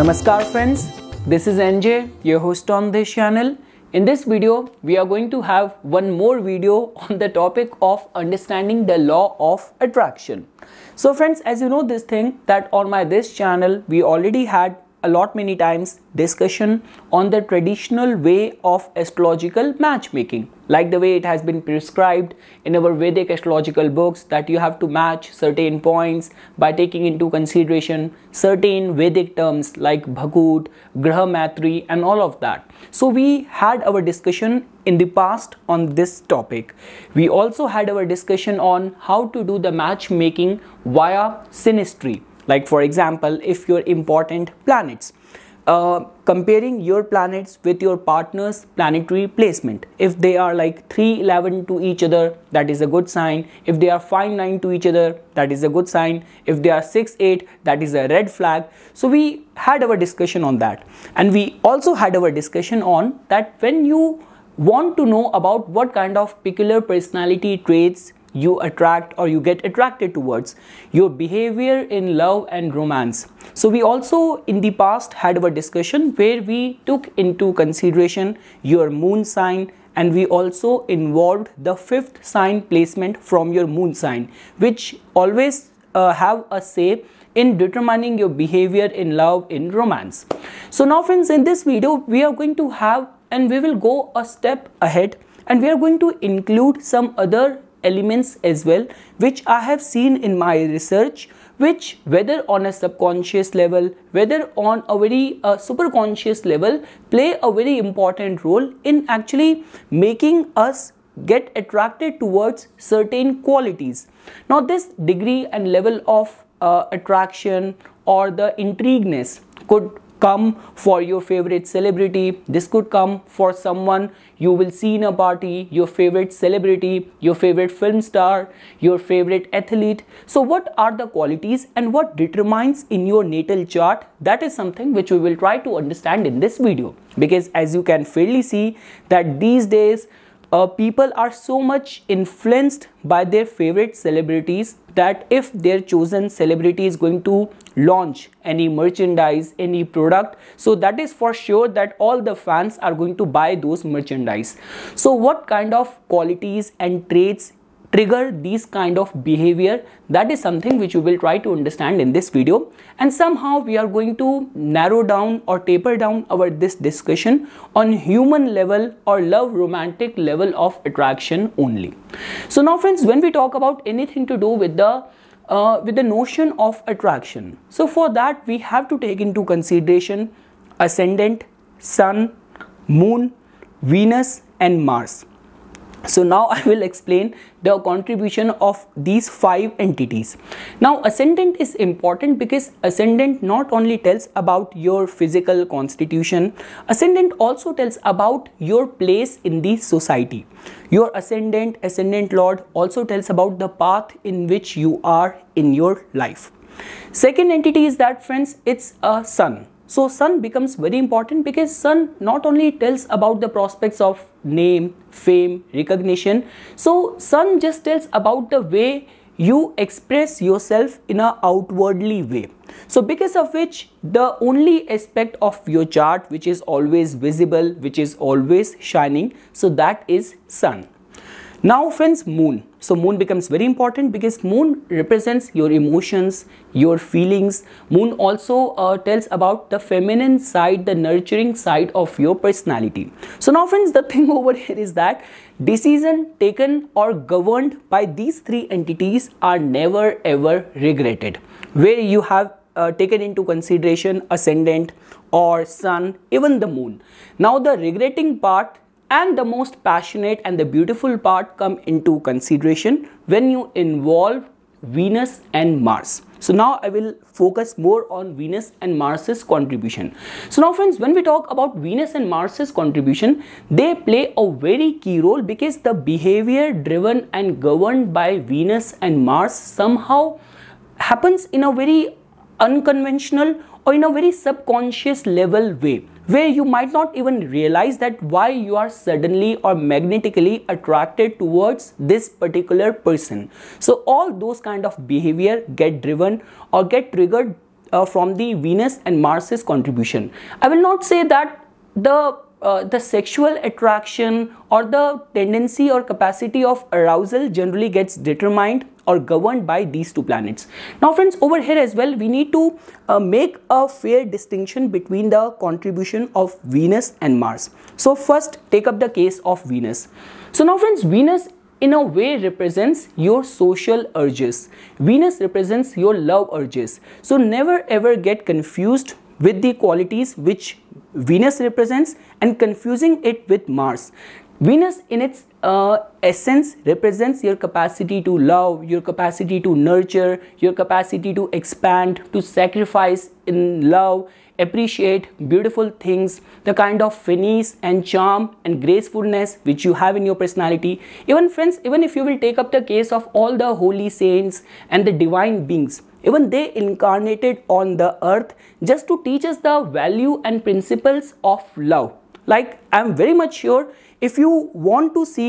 Namaskar friends, this is NJ, your host on this channel. In this video, we are going to have one more video on the topic of understanding the law of attraction. So friends, as you know this thing that on my this channel, we already had a lot many times discussion on the traditional way of astrological matchmaking like the way it has been prescribed in our vedic astrological books that you have to match certain points by taking into consideration certain vedic terms like bhagut graha matri and all of that so we had our discussion in the past on this topic we also had our discussion on how to do the matchmaking via synastry like for example if your important planets uh, comparing your planets with your partner's planetary placement if they are like 311 to each other that is a good sign if they are 59 to each other that is a good sign if they are 68 that is a red flag so we had our discussion on that and we also had our discussion on that when you want to know about what kind of peculiar personality traits you attract or you get attracted towards, your behavior in love and romance. So, we also in the past had our discussion where we took into consideration your moon sign and we also involved the fifth sign placement from your moon sign, which always uh, have a say in determining your behavior in love in romance so now friends in this video we are going to have and we will go a step ahead and we are going to include some other elements as well which I have seen in my research which whether on a subconscious level whether on a very uh, superconscious level play a very important role in actually making us get attracted towards certain qualities now this degree and level of uh, attraction or the intrigueness could come for your favorite celebrity this could come for someone you will see in a party your favorite celebrity your favorite film star your favorite athlete so what are the qualities and what determines in your natal chart that is something which we will try to understand in this video because as you can fairly see that these days uh, people are so much influenced by their favorite celebrities that if their chosen celebrity is going to launch any merchandise any product so that is for sure that all the fans are going to buy those merchandise so what kind of qualities and traits trigger these kind of behavior that is something which you will try to understand in this video and somehow we are going to narrow down or taper down our this discussion on human level or love romantic level of attraction only so now friends when we talk about anything to do with the uh, with the notion of attraction so for that we have to take into consideration ascendant sun moon venus and mars so now I will explain the contribution of these five entities. Now ascendant is important because ascendant not only tells about your physical constitution, ascendant also tells about your place in the society. Your ascendant, ascendant lord also tells about the path in which you are in your life. Second entity is that friends, it's a sun. So sun becomes very important because sun not only tells about the prospects of name, fame, recognition. So sun just tells about the way you express yourself in an outwardly way. So because of which the only aspect of your chart which is always visible, which is always shining, so that is sun. Now friends, moon. So moon becomes very important because moon represents your emotions, your feelings. Moon also uh, tells about the feminine side, the nurturing side of your personality. So now friends, the thing over here is that decision taken or governed by these three entities are never ever regretted. Where you have uh, taken into consideration ascendant or sun even the moon now the regretting part and the most passionate and the beautiful part come into consideration when you involve Venus and Mars. So now I will focus more on Venus and Mars's contribution. So now friends, when we talk about Venus and Mars's contribution, they play a very key role because the behavior driven and governed by Venus and Mars somehow happens in a very unconventional or in a very subconscious level way where you might not even realize that why you are suddenly or magnetically attracted towards this particular person. So all those kind of behavior get driven or get triggered uh, from the Venus and Mars's contribution. I will not say that the uh, the sexual attraction or the tendency or capacity of arousal generally gets determined or governed by these two planets. Now friends over here as well we need to uh, make a fair distinction between the contribution of Venus and Mars. So first take up the case of Venus. So now friends Venus in a way represents your social urges. Venus represents your love urges. So never ever get confused with the qualities which Venus represents and confusing it with Mars. Venus in its uh, essence represents your capacity to love, your capacity to nurture, your capacity to expand, to sacrifice in love, appreciate beautiful things, the kind of finesse and charm and gracefulness which you have in your personality. Even friends, even if you will take up the case of all the holy saints and the divine beings, even they incarnated on the earth just to teach us the value and principles of love. Like, I'm very much sure if you want to see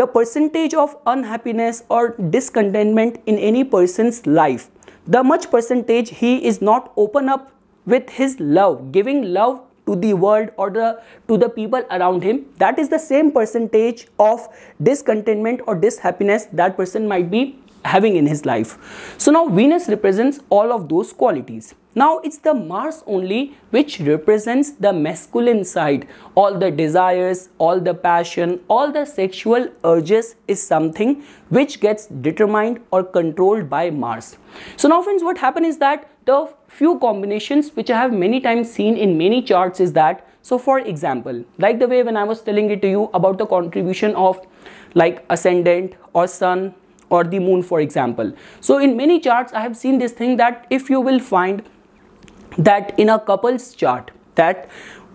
the percentage of unhappiness or discontentment in any person's life, the much percentage he is not open up with his love, giving love to the world or the, to the people around him, that is the same percentage of discontentment or dishappiness that person might be having in his life. So now Venus represents all of those qualities. Now it's the Mars only which represents the masculine side. All the desires, all the passion, all the sexual urges is something which gets determined or controlled by Mars. So now friends what happened is that the few combinations which I have many times seen in many charts is that so for example like the way when I was telling it to you about the contribution of like ascendant or sun or the moon for example. So in many charts I have seen this thing that if you will find that in a couple's chart that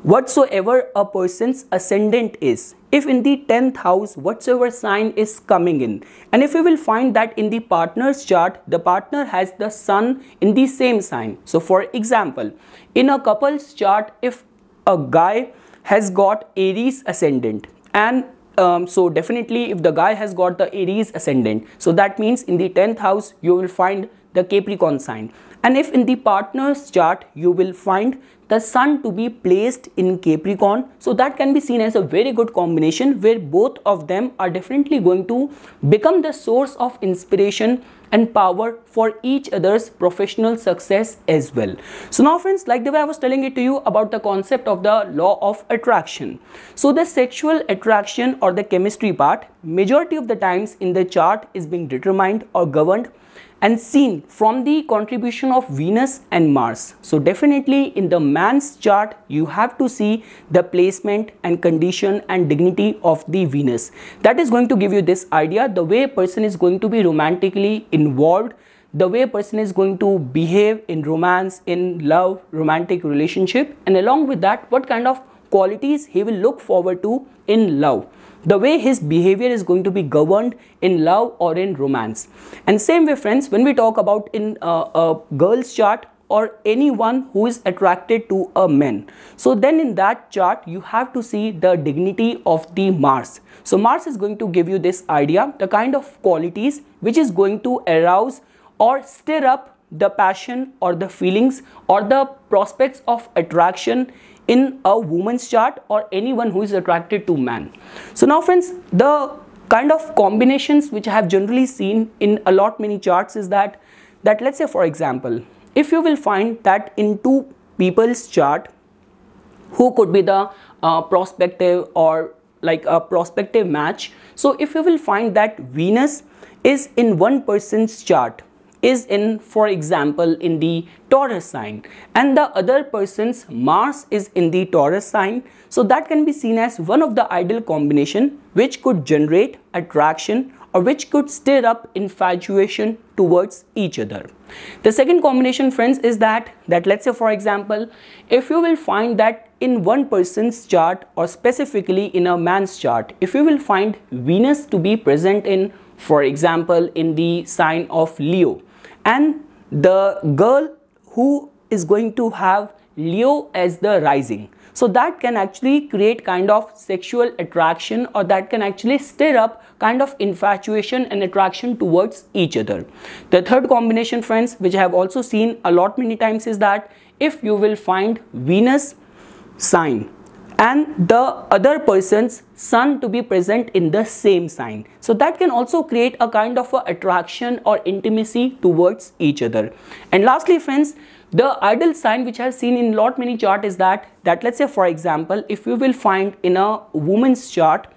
whatsoever a person's ascendant is if in the 10th house whatsoever sign is coming in and if you will find that in the partner's chart the partner has the sun in the same sign so for example in a couple's chart if a guy has got aries ascendant and um, so definitely if the guy has got the aries ascendant so that means in the 10th house you will find the Capricorn sign. And if in the partner's chart, you will find the sun to be placed in Capricorn. So that can be seen as a very good combination where both of them are definitely going to become the source of inspiration and power for each other's professional success as well. So now friends, like the way I was telling it to you about the concept of the law of attraction. So the sexual attraction or the chemistry part, majority of the times in the chart is being determined or governed and seen from the contribution of Venus and Mars. So definitely in the man's chart, you have to see the placement and condition and dignity of the Venus. That is going to give you this idea, the way a person is going to be romantically involved, the way a person is going to behave in romance, in love, romantic relationship. And along with that, what kind of qualities he will look forward to in love the way his behavior is going to be governed in love or in romance and same way friends when we talk about in a, uh, a girl's chart or anyone who is attracted to a man. So then in that chart, you have to see the dignity of the Mars. So Mars is going to give you this idea, the kind of qualities which is going to arouse or stir up the passion or the feelings or the prospects of attraction in a woman's chart or anyone who is attracted to man. So now friends, the kind of combinations which I have generally seen in a lot many charts is that that let's say for example, if you will find that in two people's chart, who could be the uh, prospective or like a prospective match. So if you will find that Venus is in one person's chart is in for example in the Taurus sign and the other person's Mars is in the Taurus sign so that can be seen as one of the ideal combination which could generate attraction or which could stir up infatuation towards each other. The second combination friends is that that let's say for example if you will find that in one person's chart or specifically in a man's chart if you will find Venus to be present in for example in the sign of Leo and the girl who is going to have Leo as the rising. So that can actually create kind of sexual attraction or that can actually stir up kind of infatuation and attraction towards each other. The third combination friends which I have also seen a lot many times is that if you will find Venus sign and the other person's sun to be present in the same sign. So that can also create a kind of a attraction or intimacy towards each other. And lastly friends, the ideal sign which I've seen in lot many chart is that, that let's say for example, if you will find in a woman's chart,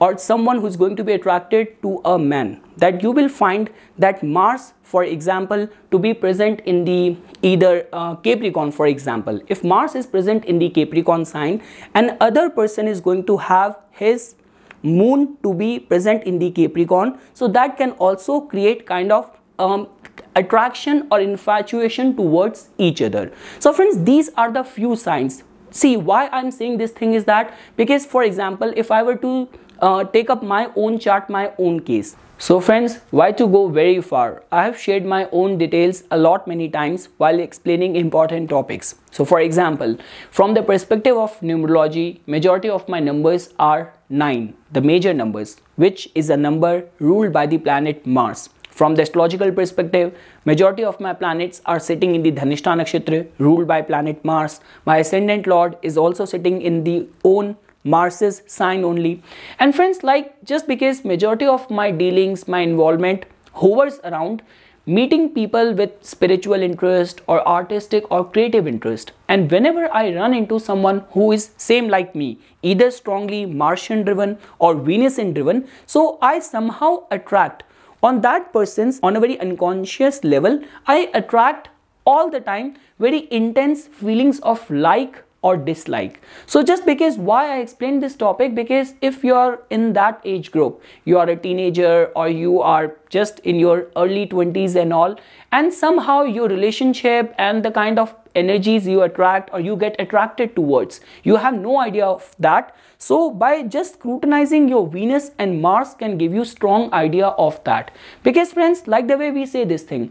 or someone who's going to be attracted to a man that you will find that mars for example to be present in the either uh, capricorn for example if mars is present in the capricorn sign and other person is going to have his moon to be present in the capricorn so that can also create kind of um, attraction or infatuation towards each other so friends these are the few signs see why i'm saying this thing is that because for example if i were to uh, take up my own chart, my own case. So friends, why to go very far? I have shared my own details a lot many times while explaining important topics. So for example, from the perspective of numerology, majority of my numbers are 9, the major numbers, which is a number ruled by the planet Mars. From the astrological perspective, majority of my planets are sitting in the Dhanishta Nakshatra, ruled by planet Mars. My ascendant lord is also sitting in the own Mars's sign only. And friends, like just because majority of my dealings, my involvement hovers around meeting people with spiritual interest or artistic or creative interest and whenever i run into someone who is same like me either strongly martian driven or venusian driven so i somehow attract on that person's on a very unconscious level i attract all the time very intense feelings of like or dislike. So just because why I explained this topic because if you are in that age group, you are a teenager or you are just in your early 20s and all and somehow your relationship and the kind of energies you attract or you get attracted towards. You have no idea of that. So by just scrutinizing your Venus and Mars can give you strong idea of that. Because friends, like the way we say this thing,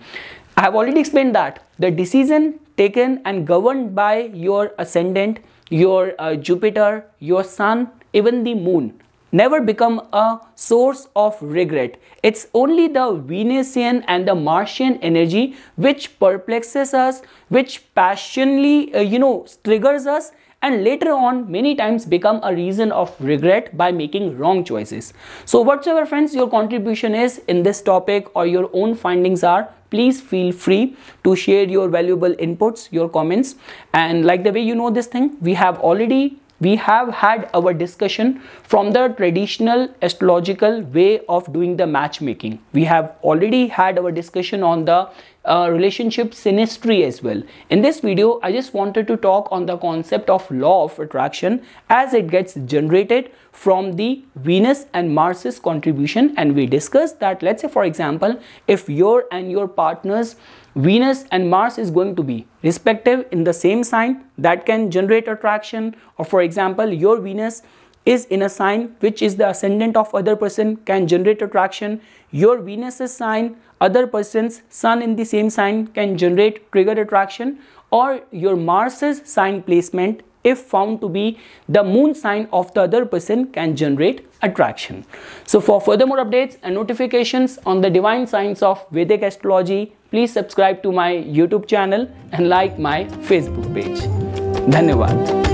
I have already explained that the decision taken and governed by your ascendant, your uh, Jupiter, your sun, even the moon never become a source of regret. It's only the Venusian and the Martian energy which perplexes us, which passionately, uh, you know, triggers us and later on many times become a reason of regret by making wrong choices. So whatsoever friends your contribution is in this topic or your own findings are, please feel free to share your valuable inputs your comments and like the way you know this thing we have already we have had our discussion from the traditional astrological way of doing the matchmaking. We have already had our discussion on the uh, relationship synastry as well. In this video, I just wanted to talk on the concept of law of attraction as it gets generated from the Venus and Mars's contribution and we discussed that let's say for example, if your and your partner's Venus and Mars is going to be respective in the same sign that can generate attraction or for example your Venus is in a sign which is the ascendant of other person can generate attraction your venus's sign other person's sun in the same sign can generate trigger attraction or your mars's sign placement if found to be the moon sign of the other person can generate attraction. So for further more updates and notifications on the divine signs of Vedic astrology, please subscribe to my YouTube channel and like my Facebook page. धन्यवाद